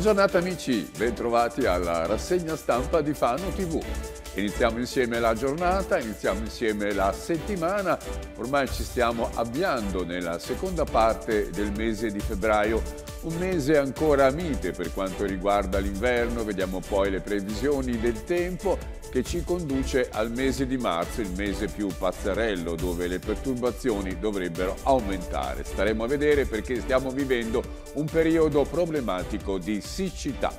giornata amici, bentrovati alla rassegna stampa di Fano TV. Iniziamo insieme la giornata, iniziamo insieme la settimana, ormai ci stiamo avviando nella seconda parte del mese di febbraio un mese ancora mite per quanto riguarda l'inverno, vediamo poi le previsioni del tempo che ci conduce al mese di marzo, il mese più pazzarello dove le perturbazioni dovrebbero aumentare. Staremo a vedere perché stiamo vivendo un periodo problematico di siccità.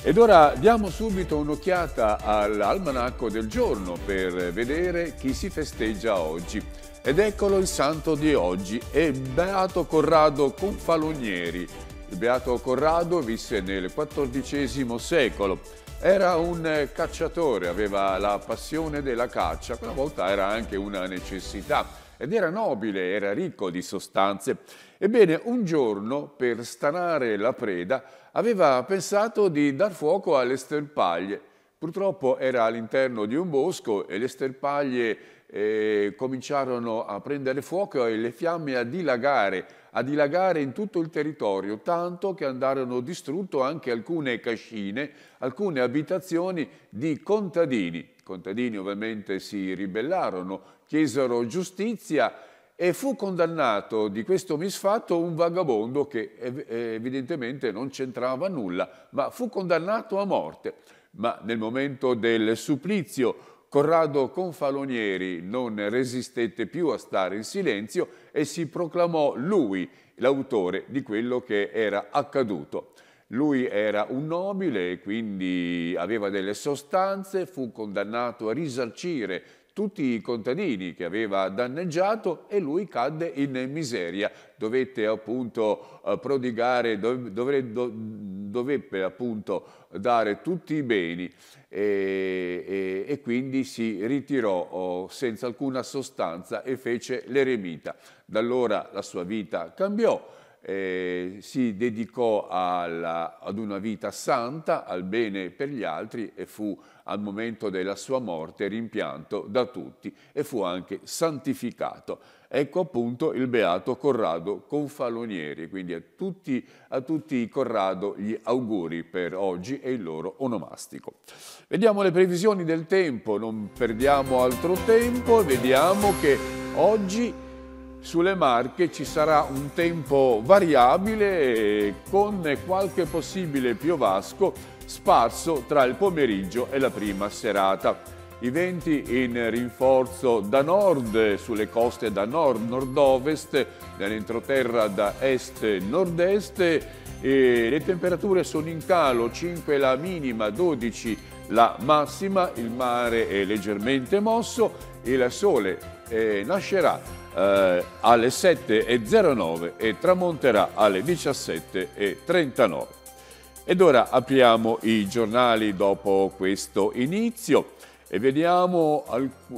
Ed ora diamo subito un'occhiata all'almanacco del giorno per vedere chi si festeggia oggi. Ed eccolo il santo di oggi, è Beato Corrado Confalonieri. Il Beato Corrado visse nel XIV secolo. Era un eh, cacciatore, aveva la passione della caccia, quella volta era anche una necessità ed era nobile, era ricco di sostanze. Ebbene, un giorno, per stanare la preda, aveva pensato di dar fuoco alle sterpaglie. Purtroppo era all'interno di un bosco e le sterpaglie eh, cominciarono a prendere fuoco e le fiamme a dilagare, a dilagare in tutto il territorio, tanto che andarono distrutte anche alcune cascine, alcune abitazioni di contadini. I contadini ovviamente si ribellarono, chiesero giustizia e fu condannato di questo misfatto un vagabondo che evidentemente non c'entrava nulla, ma fu condannato a morte. Ma nel momento del supplizio Corrado Confalonieri non resistette più a stare in silenzio e si proclamò lui l'autore di quello che era accaduto. Lui era un nobile e quindi aveva delle sostanze, fu condannato a risarcire tutti i contadini che aveva danneggiato e lui cadde in miseria, dovette appunto eh, prodigare, dovre, do, dovette appunto dare tutti i beni e, e, e quindi si ritirò oh, senza alcuna sostanza e fece l'eremita. Da allora la sua vita cambiò eh, si dedicò alla, ad una vita santa, al bene per gli altri e fu al momento della sua morte rimpianto da tutti e fu anche santificato. Ecco appunto il beato Corrado Confalonieri, quindi a tutti, a tutti Corrado gli auguri per oggi e il loro onomastico. Vediamo le previsioni del tempo, non perdiamo altro tempo, vediamo che oggi sulle Marche ci sarà un tempo variabile con qualche possibile piovasco sparso tra il pomeriggio e la prima serata. I venti in rinforzo da nord, sulle coste da nord-nord-ovest, nell'entroterra da est-nord-est e le temperature sono in calo, 5 la minima, 12 la massima, il mare è leggermente mosso e il sole eh, nascerà eh, alle 7.09 e tramonterà alle 17.39. Ed ora apriamo i giornali dopo questo inizio e vediamo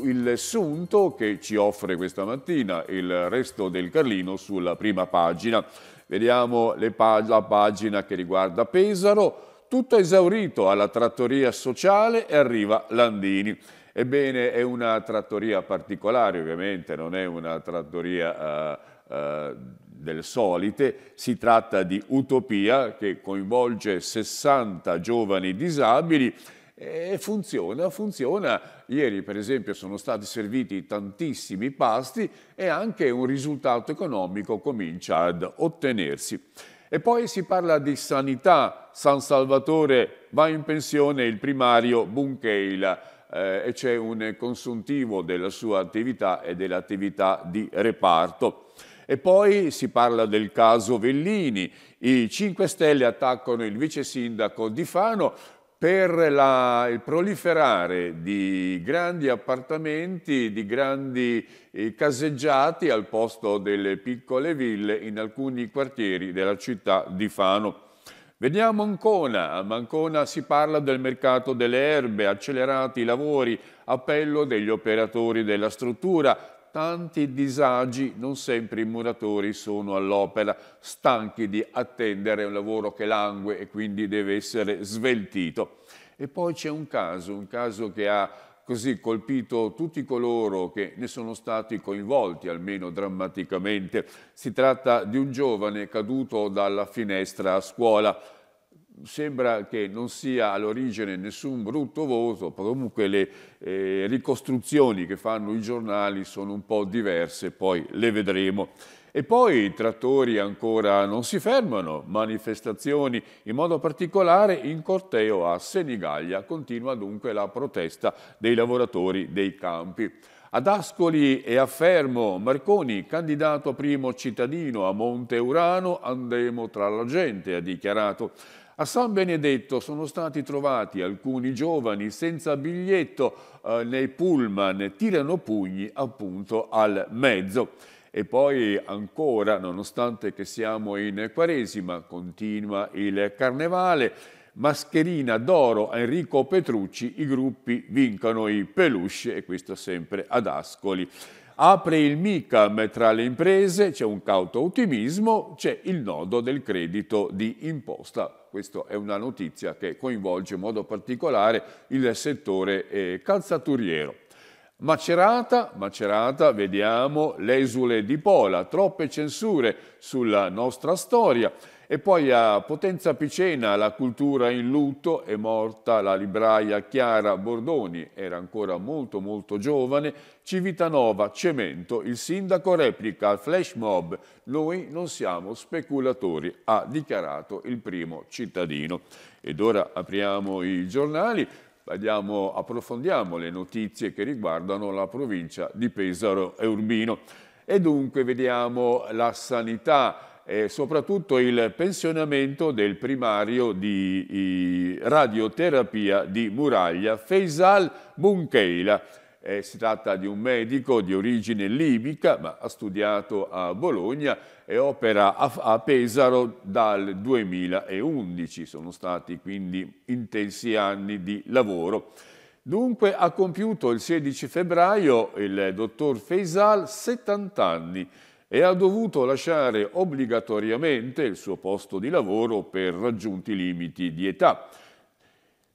il sunto che ci offre questa mattina il resto del Carlino sulla prima pagina. Vediamo pag la pagina che riguarda Pesaro, tutto esaurito alla trattoria sociale e arriva Landini. Ebbene, è una trattoria particolare, ovviamente, non è una trattoria uh, eh, uh, eh, delle solite, si tratta di Utopia che coinvolge 60 giovani disabili e funziona, funziona. Ieri per esempio sono stati serviti tantissimi pasti e anche un risultato economico comincia ad ottenersi. E poi si parla di sanità, San Salvatore va in pensione il primario Buncheila eh, e c'è un consuntivo della sua attività e dell'attività di reparto. E poi si parla del caso Vellini, i 5 Stelle attaccano il vice sindaco di Fano per la, il proliferare di grandi appartamenti, di grandi eh, caseggiati al posto delle piccole ville in alcuni quartieri della città di Fano. Vediamo Ancona. A Mancona si parla del mercato delle erbe, accelerati i lavori, appello degli operatori della struttura, tanti disagi, non sempre i muratori sono all'opera, stanchi di attendere un lavoro che langue e quindi deve essere sveltito. E poi c'è un caso, un caso che ha così colpito tutti coloro che ne sono stati coinvolti, almeno drammaticamente. Si tratta di un giovane caduto dalla finestra a scuola. Sembra che non sia all'origine nessun brutto voto, comunque le eh, ricostruzioni che fanno i giornali sono un po' diverse, poi le vedremo. E poi i trattori ancora non si fermano, manifestazioni in modo particolare in corteo a Senigallia continua dunque la protesta dei lavoratori dei campi. Ad Ascoli e a Fermo, Marconi, candidato primo cittadino a Monte Urano, andremo tra la gente, ha dichiarato. A San Benedetto sono stati trovati alcuni giovani senza biglietto eh, nei pullman, tirano pugni appunto al mezzo. E poi ancora, nonostante che siamo in Quaresima, continua il Carnevale, mascherina d'oro a Enrico Petrucci, i gruppi vincono i peluche, e questo sempre ad Ascoli. Apre il MICAM tra le imprese, c'è un cauto ottimismo, c'è il nodo del credito di imposta. Questa è una notizia che coinvolge in modo particolare il settore eh, calzaturiero. Macerata, Macerata, vediamo l'esule di Pola, troppe censure sulla nostra storia. E poi a Potenza Picena, la cultura in lutto, è morta la libraia Chiara Bordoni, era ancora molto molto giovane. Civitanova, Cemento, il sindaco replica al flash mob, noi non siamo speculatori, ha dichiarato il primo cittadino. Ed ora apriamo i giornali, Andiamo, approfondiamo le notizie che riguardano la provincia di Pesaro e Urbino. E dunque vediamo la sanità e soprattutto il pensionamento del primario di radioterapia di Muraglia, Faisal Bunkeila eh, si tratta di un medico di origine libica, ma ha studiato a Bologna e opera a, a Pesaro dal 2011. Sono stati quindi intensi anni di lavoro. Dunque ha compiuto il 16 febbraio il dottor Faisal 70 anni e ha dovuto lasciare obbligatoriamente il suo posto di lavoro per raggiunti limiti di età.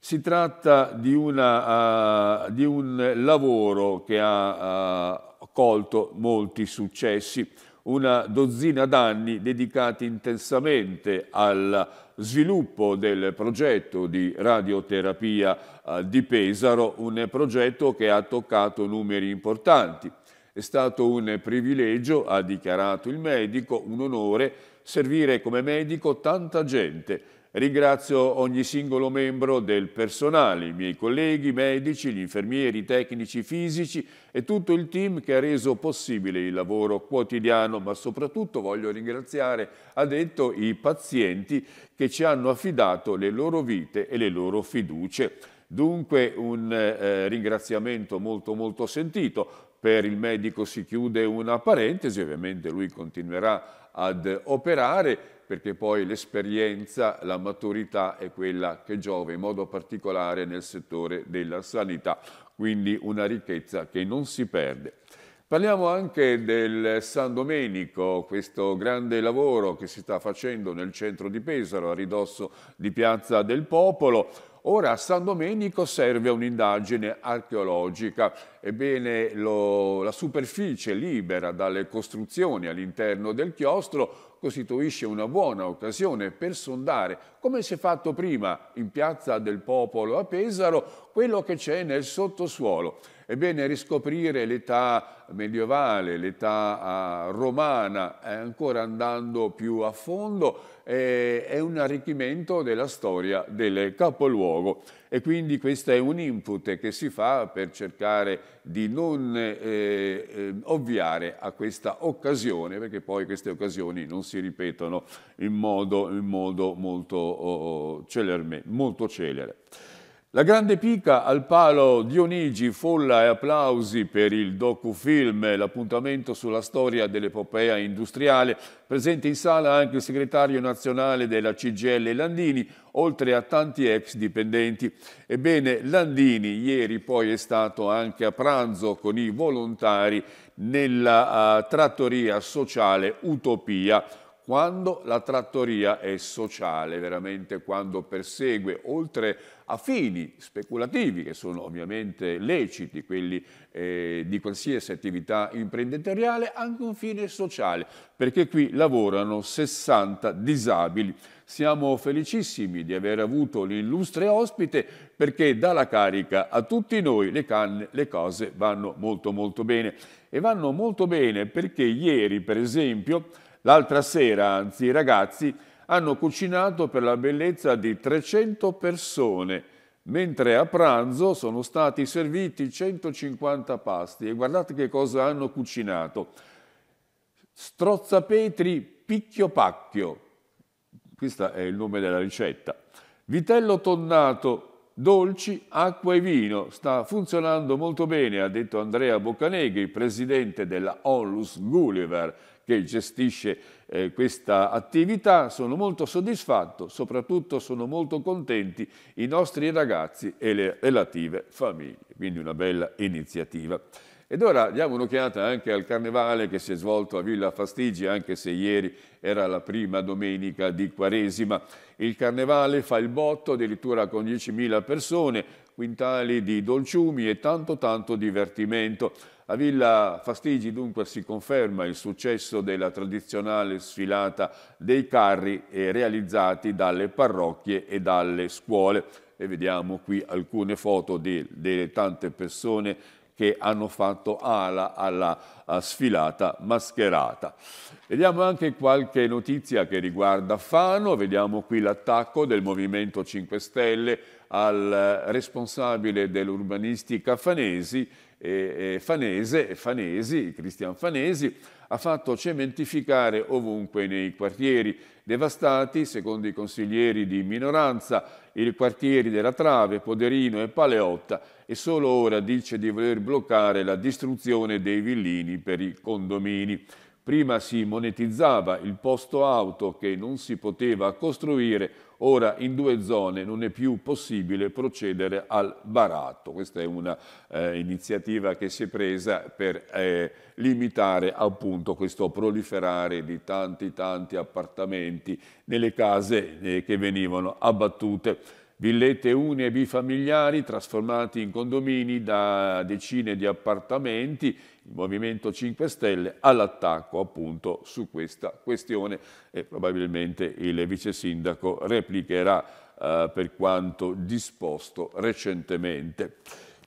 Si tratta di, una, uh, di un lavoro che ha uh, colto molti successi, una dozzina d'anni dedicati intensamente al sviluppo del progetto di radioterapia uh, di Pesaro, un progetto che ha toccato numeri importanti. È stato un privilegio, ha dichiarato il medico, un onore servire come medico tanta gente Ringrazio ogni singolo membro del personale, i miei colleghi, medici, gli infermieri, tecnici, fisici e tutto il team che ha reso possibile il lavoro quotidiano, ma soprattutto voglio ringraziare, ha detto, i pazienti che ci hanno affidato le loro vite e le loro fiducie. Dunque un eh, ringraziamento molto molto sentito. Per il medico si chiude una parentesi, ovviamente lui continuerà ad operare perché poi l'esperienza, la maturità è quella che giova in modo particolare nel settore della sanità, quindi una ricchezza che non si perde. Parliamo anche del San Domenico, questo grande lavoro che si sta facendo nel centro di Pesaro, a ridosso di Piazza del Popolo. Ora a San Domenico serve un'indagine archeologica ebbene lo, la superficie libera dalle costruzioni all'interno del chiostro costituisce una buona occasione per sondare, come si è fatto prima in Piazza del Popolo a Pesaro, quello che c'è nel sottosuolo. Ebbene, riscoprire l'età medievale, l'età ah, romana, ancora andando più a fondo, eh, è un arricchimento della storia del capoluogo e quindi questo è un input che si fa per cercare di non eh, eh, ovviare a questa occasione, perché poi queste occasioni non si ripetono in modo, in modo molto, oh, oh, oh celerme, molto celere. La grande pica al palo Dionigi, folla e applausi per il docufilm, l'appuntamento sulla storia dell'epopea industriale. Presente in sala anche il segretario nazionale della CGL Landini, oltre a tanti ex dipendenti. Ebbene, Landini ieri poi è stato anche a pranzo con i volontari nella uh, trattoria sociale Utopia quando la trattoria è sociale, veramente quando persegue, oltre a fini speculativi, che sono ovviamente leciti, quelli eh, di qualsiasi attività imprenditoriale, anche un fine sociale, perché qui lavorano 60 disabili. Siamo felicissimi di aver avuto l'illustre ospite perché dà la carica a tutti noi, le, canne, le cose vanno molto molto bene. E vanno molto bene perché ieri, per esempio, L'altra sera, anzi, i ragazzi hanno cucinato per la bellezza di 300 persone, mentre a pranzo sono stati serviti 150 pasti. E guardate che cosa hanno cucinato. Strozzapetri picchio pacchio, questo è il nome della ricetta. Vitello tonnato, dolci, acqua e vino. Sta funzionando molto bene, ha detto Andrea Boccaneghi, presidente della Onlus Gulliver, che gestisce eh, questa attività, sono molto soddisfatto, soprattutto sono molto contenti i nostri ragazzi e le relative famiglie, quindi una bella iniziativa. Ed ora diamo un'occhiata anche al carnevale che si è svolto a Villa Fastigi, anche se ieri era la prima domenica di Quaresima. Il carnevale fa il botto addirittura con 10.000 persone, quintali di dolciumi e tanto tanto divertimento. A Villa Fastigi dunque si conferma il successo della tradizionale sfilata dei carri eh, realizzati dalle parrocchie e dalle scuole. E vediamo qui alcune foto delle tante persone che hanno fatto ala alla sfilata mascherata. Vediamo anche qualche notizia che riguarda Fano, vediamo qui l'attacco del Movimento 5 Stelle al responsabile dell'urbanistica Fanesi, e, Fanese, Fanesi, Cristian Fanesi, ha fatto cementificare ovunque nei quartieri devastati, secondo i consiglieri di minoranza, i quartieri della Trave, Poderino e Paleotta e solo ora dice di voler bloccare la distruzione dei villini per i condomini. Prima si monetizzava il posto auto che non si poteva costruire, ora in due zone non è più possibile procedere al baratto. Questa è un'iniziativa eh, che si è presa per eh, limitare appunto questo proliferare di tanti tanti appartamenti nelle case eh, che venivano abbattute villette une e bifamiliari trasformati in condomini da decine di appartamenti, il Movimento 5 Stelle all'attacco appunto su questa questione e probabilmente il vice sindaco replicherà eh, per quanto disposto recentemente.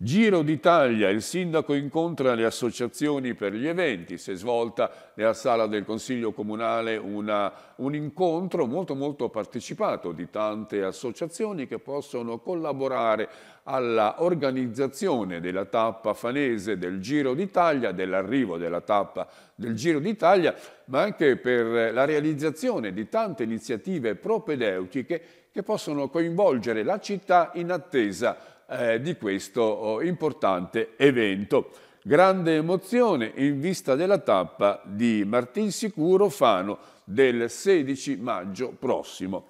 Giro d'Italia, il sindaco incontra le associazioni per gli eventi, si è svolta nella sala del Consiglio Comunale una, un incontro molto molto partecipato di tante associazioni che possono collaborare alla organizzazione della tappa fanese del Giro d'Italia, dell'arrivo della tappa del Giro d'Italia, ma anche per la realizzazione di tante iniziative propedeutiche che possono coinvolgere la città in attesa eh, di questo oh, importante evento. Grande emozione in vista della tappa di Martinsicuro Fano del 16 maggio prossimo.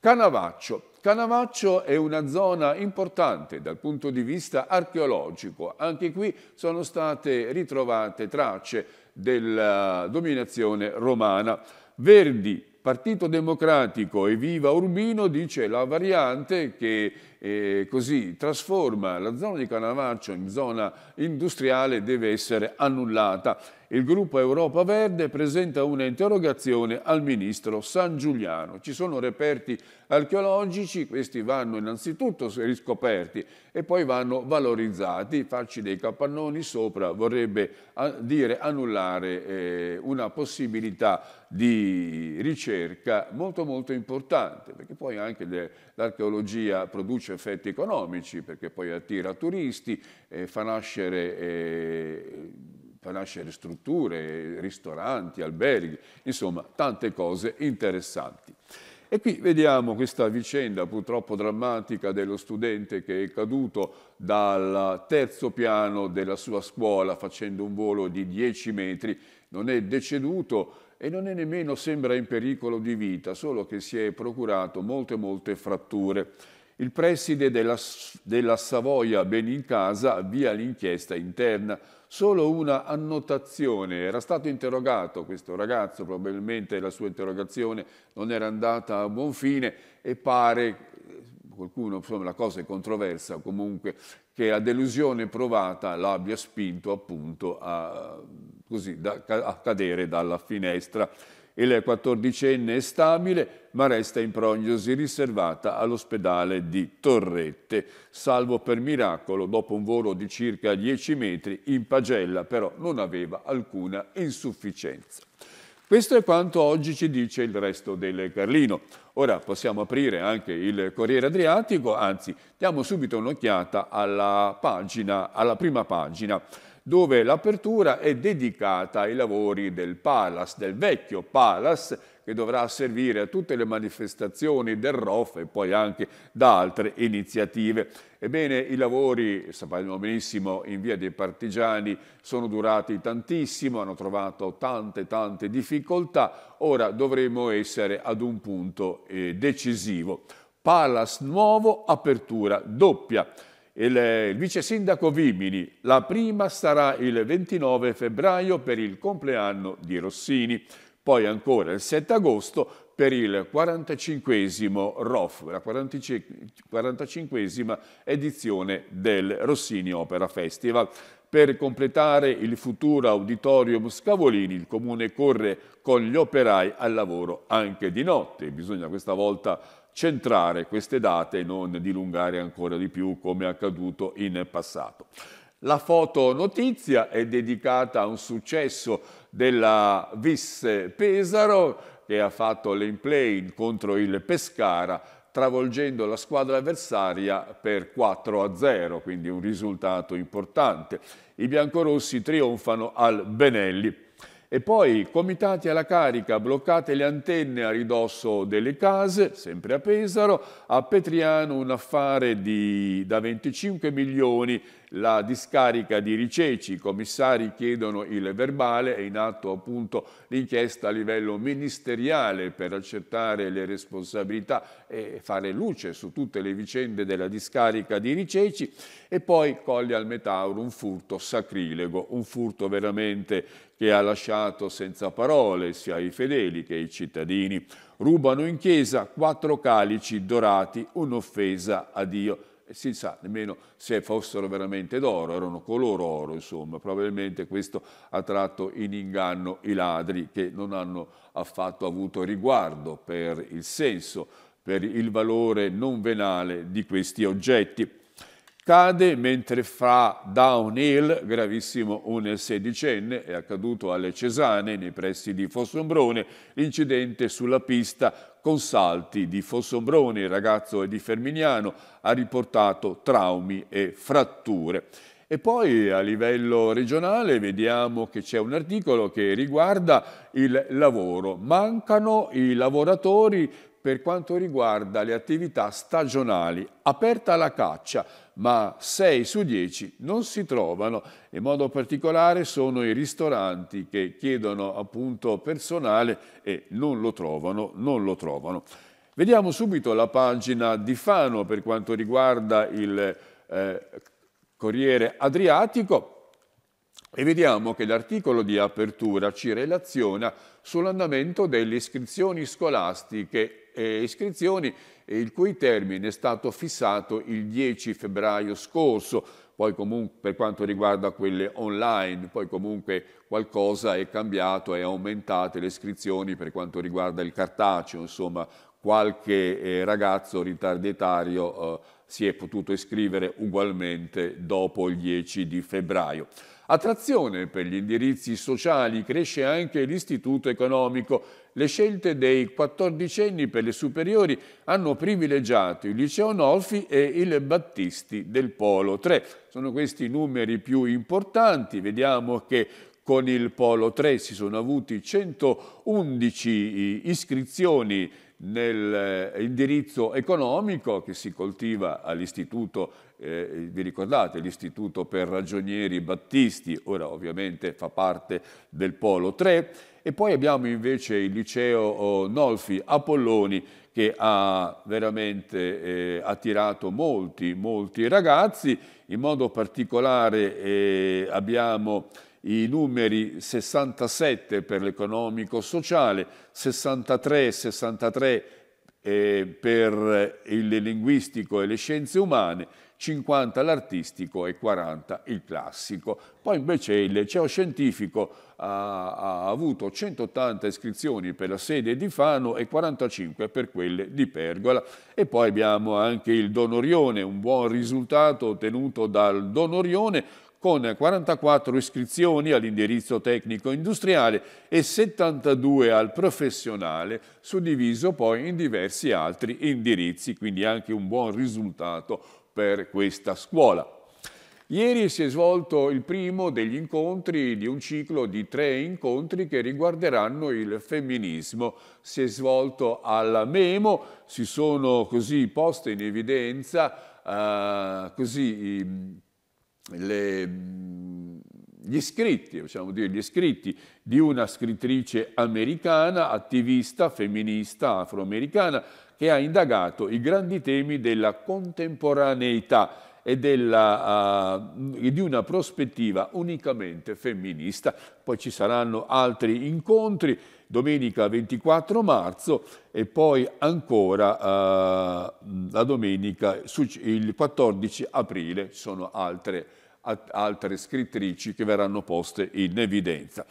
Canavaccio. Canavaccio è una zona importante dal punto di vista archeologico. Anche qui sono state ritrovate tracce della dominazione romana. Verdi, Partito Democratico e Viva Urbino dice la variante che e così trasforma la zona di Canavaccio in zona industriale deve essere annullata. Il gruppo Europa Verde presenta un'interrogazione al ministro San Giuliano. Ci sono reperti archeologici, questi vanno innanzitutto riscoperti e poi vanno valorizzati. Farci dei capannoni sopra vorrebbe dire annullare eh, una possibilità di ricerca molto molto importante, perché poi anche l'archeologia produce effetti economici perché poi attira turisti, eh, fa, nascere, eh, fa nascere strutture, ristoranti, alberghi, insomma tante cose interessanti. E qui vediamo questa vicenda purtroppo drammatica dello studente che è caduto dal terzo piano della sua scuola facendo un volo di 10 metri, non è deceduto e non è nemmeno, sembra, in pericolo di vita, solo che si è procurato molte molte fratture. Il preside della, della Savoia Benincasa avvia l'inchiesta interna. Solo una annotazione, era stato interrogato questo ragazzo, probabilmente la sua interrogazione non era andata a buon fine e pare, qualcuno, insomma la cosa è controversa comunque, che la delusione provata l'abbia spinto appunto a, così, da, a cadere dalla finestra. Il quattordicenne è stabile, ma resta in prognosi riservata all'ospedale di Torrette, salvo per miracolo dopo un volo di circa 10 metri in pagella, però non aveva alcuna insufficienza. Questo è quanto oggi ci dice il resto del Carlino. Ora possiamo aprire anche il Corriere Adriatico, anzi diamo subito un'occhiata alla, alla prima pagina dove l'apertura è dedicata ai lavori del Palas, del vecchio Palas, che dovrà servire a tutte le manifestazioni del ROF e poi anche da altre iniziative. Ebbene, i lavori, sappiamo benissimo, in via dei partigiani sono durati tantissimo, hanno trovato tante tante difficoltà, ora dovremo essere ad un punto eh, decisivo. Palas nuovo, apertura doppia il, eh, il vice sindaco Vimini, la prima sarà il 29 febbraio per il compleanno di Rossini, poi ancora il 7 agosto per il 45 ROF, la 45 edizione del Rossini Opera Festival. Per completare il futuro auditorium Scavolini, il comune corre con gli operai al lavoro anche di notte. Bisogna questa volta centrare queste date e non dilungare ancora di più come è accaduto in passato. La fotonotizia è dedicata a un successo della Vis Pesaro che ha fatto l'in-play contro il Pescara travolgendo la squadra avversaria per 4 a 0, quindi un risultato importante. I biancorossi trionfano al Benelli e poi comitati alla carica, bloccate le antenne a ridosso delle case, sempre a Pesaro, a Petriano un affare di, da 25 milioni la discarica di Riceci, i commissari chiedono il verbale, è in atto appunto l'inchiesta a livello ministeriale per accertare le responsabilità e fare luce su tutte le vicende della discarica di Riceci e poi coglie al Metauro, un furto sacrilego, un furto veramente che ha lasciato senza parole sia i fedeli che i cittadini. Rubano in chiesa quattro calici dorati, un'offesa a Dio. Eh, si sa nemmeno se fossero veramente d'oro, erano color oro, insomma, probabilmente questo ha tratto in inganno i ladri che non hanno affatto avuto riguardo per il senso, per il valore non venale di questi oggetti. Cade mentre fa downhill, gravissimo un sedicenne, è accaduto alle Cesane nei pressi di Fossombrone, l'incidente sulla pista con salti di Fossobrone, il ragazzo è di Ferminiano, ha riportato traumi e fratture. E poi a livello regionale vediamo che c'è un articolo che riguarda il lavoro. Mancano i lavoratori per quanto riguarda le attività stagionali, aperta alla caccia, ma 6 su 10 non si trovano. In modo particolare sono i ristoranti che chiedono appunto personale e non lo trovano, non lo trovano. Vediamo subito la pagina di Fano per quanto riguarda il eh, Corriere Adriatico e vediamo che l'articolo di apertura ci relaziona sull'andamento delle iscrizioni scolastiche eh, iscrizioni, eh, il cui termine è stato fissato il 10 febbraio scorso, poi comunque per quanto riguarda quelle online, poi comunque qualcosa è cambiato, è aumentate le iscrizioni per quanto riguarda il cartaceo, insomma qualche eh, ragazzo ritardatario eh, si è potuto iscrivere ugualmente dopo il 10 di febbraio. Attrazione per gli indirizzi sociali cresce anche l'Istituto Economico le scelte dei quattordicenni per le superiori hanno privilegiato il liceo Nolfi e il Battisti del Polo 3. Sono questi i numeri più importanti, vediamo che con il Polo 3 si sono avuti 111 eh, iscrizioni nell'indirizzo eh, economico che si coltiva all'Istituto eh, vi ricordate l'Istituto per Ragionieri Battisti, ora ovviamente fa parte del Polo 3, e poi abbiamo invece il liceo oh, Nolfi Apolloni che ha veramente eh, attirato molti, molti ragazzi, in modo particolare eh, abbiamo i numeri 67 per l'economico-sociale, 63, 63 eh, per il linguistico e le scienze umane 50 l'artistico e 40 il classico. Poi invece il liceo scientifico ha, ha, avuto 180 iscrizioni per la sede di Fano e 45 per quelle di Pergola. E poi abbiamo anche il Donorione, un buon risultato ottenuto dal Donorione con 44 iscrizioni all'indirizzo tecnico industriale e 72 al professionale, suddiviso poi in diversi altri indirizzi, quindi anche un buon risultato per questa scuola. Ieri si è svolto il primo degli incontri di un ciclo di tre incontri che riguarderanno il femminismo. Si è svolto alla Memo, si sono così poste in evidenza uh, così, i, ehm, le, mm, gli scritti, possiamo dire, gli iscritti di una scrittrice americana, attivista, femminista, afroamericana, che ha indagato i grandi temi della contemporaneità e, della, uh, di una prospettiva unicamente femminista. Poi ci saranno altri incontri, domenica 24 marzo e poi ancora uh, la domenica, il 14 aprile, sono altre, altre scrittrici che verranno poste in evidenza.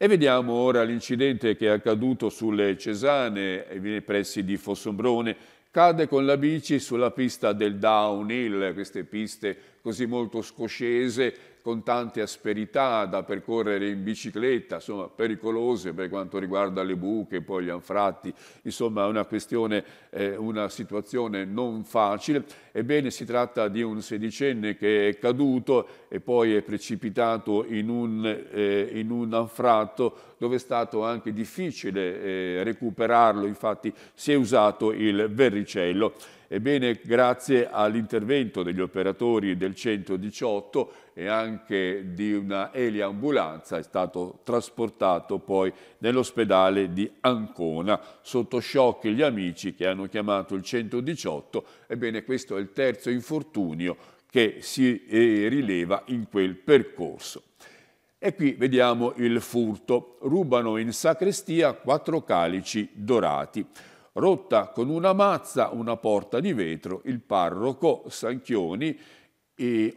E vediamo ora l'incidente che è accaduto sulle Cesane, nei eh, pressi di Fossombrone, cade con la bici sulla pista del downhill, queste piste così molto scoscese con tante asperità da percorrere in bicicletta, insomma pericolose per quanto riguarda le buche, poi gli anfratti, insomma è una questione, eh, una situazione non facile. Ebbene si tratta di un sedicenne che è caduto e poi è precipitato in un, eh, in un anfratto dove è stato anche difficile eh, recuperarlo, infatti si è usato il verricello. Ebbene, grazie all'intervento degli operatori del 118 e anche di una eliambulanza è stato trasportato poi nell'ospedale di Ancona sotto shock gli amici che hanno chiamato il 118. Ebbene, questo è il terzo infortunio che si eh, rileva in quel percorso. E qui vediamo il furto. Rubano in sacrestia quattro calici dorati rotta con una mazza una porta di vetro, il parroco Sanchioni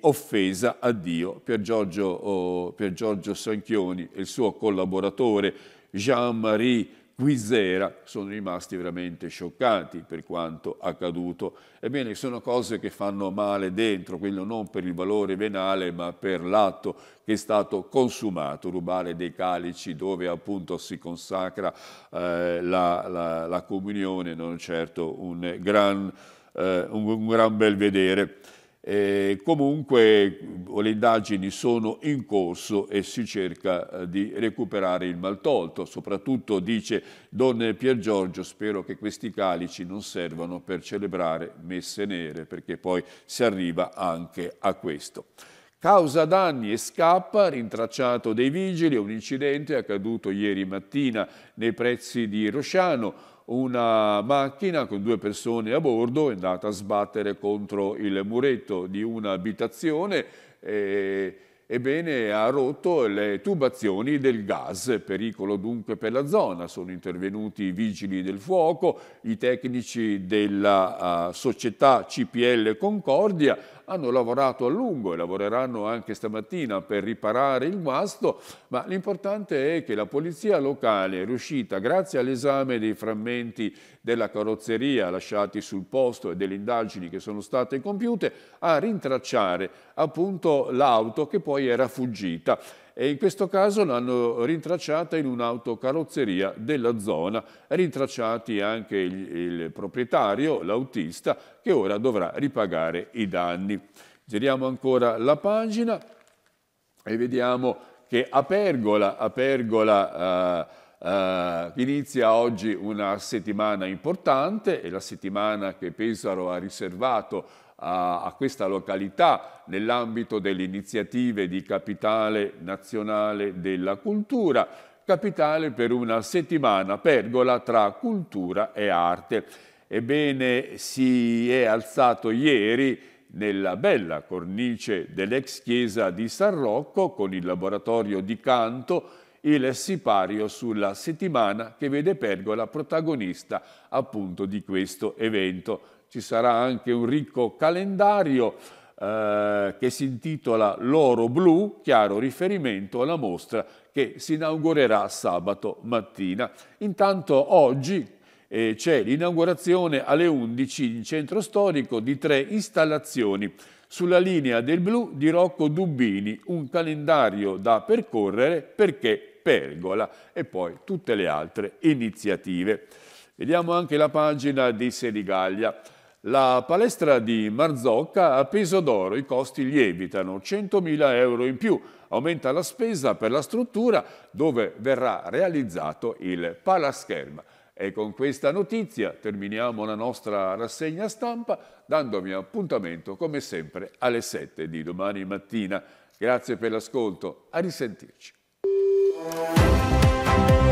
offesa a Dio. Pier Giorgio, oh, Pier Giorgio Sanchioni e il suo collaboratore Jean-Marie Guisera sono rimasti veramente scioccati per quanto accaduto. Ebbene, sono cose che fanno male dentro, quello non per il valore venale, ma per l'atto che è stato consumato, rubare dei calici dove appunto si consacra eh, la, la, la, comunione, non certo un gran, eh, un, un gran bel vedere. E comunque le indagini sono in corso e si cerca eh, di recuperare il mal tolto. soprattutto dice Don Pier Giorgio, spero che questi calici non servano per celebrare messe nere, perché poi si arriva anche a questo. Causa danni e scappa, rintracciato dei vigili, un incidente accaduto ieri mattina nei prezzi di Rosciano, una macchina con due persone a bordo è andata a sbattere contro il muretto di un'abitazione. Eh, ebbene ha rotto le tubazioni del gas, pericolo dunque per la zona, sono intervenuti i vigili del fuoco, i tecnici della uh, società CPL Concordia hanno lavorato a lungo e lavoreranno anche stamattina per riparare il guasto, ma l'importante è che la polizia locale è riuscita, grazie all'esame dei frammenti della carrozzeria lasciati sul posto e delle indagini che sono state compiute a rintracciare appunto l'auto che poi era fuggita e in questo caso l'hanno rintracciata in un'autocarrozzeria della zona, rintracciati anche il, il proprietario, l'autista, che ora dovrà ripagare i danni. Giriamo ancora la pagina e vediamo che a Pergola, a Pergola eh, Uh, inizia oggi una settimana importante, è la settimana che Pesaro ha riservato a, a questa località nell'ambito delle iniziative di capitale nazionale della cultura, capitale per una settimana pergola tra cultura e arte. Ebbene, si è alzato ieri nella bella cornice dell'ex chiesa di San Rocco con il laboratorio di canto il sipario sulla settimana che vede Pergola protagonista appunto di questo evento. Ci sarà anche un ricco calendario eh, che si intitola L'oro blu, chiaro riferimento alla mostra che si inaugurerà sabato mattina. Intanto oggi eh, c'è l'inaugurazione alle 11 in centro storico di tre installazioni sulla linea del blu di Rocco Dubbini, un calendario da percorrere perché Pergola e poi tutte le altre iniziative. Vediamo anche la pagina di Serigaglia. La palestra di Marzocca a peso d'oro i costi lievitano, 100.000 euro in più. Aumenta la spesa per la struttura dove verrà realizzato il palascherma. E con questa notizia terminiamo la nostra rassegna stampa dandomi appuntamento come sempre alle 7 di domani mattina. Grazie per l'ascolto, a risentirci. Música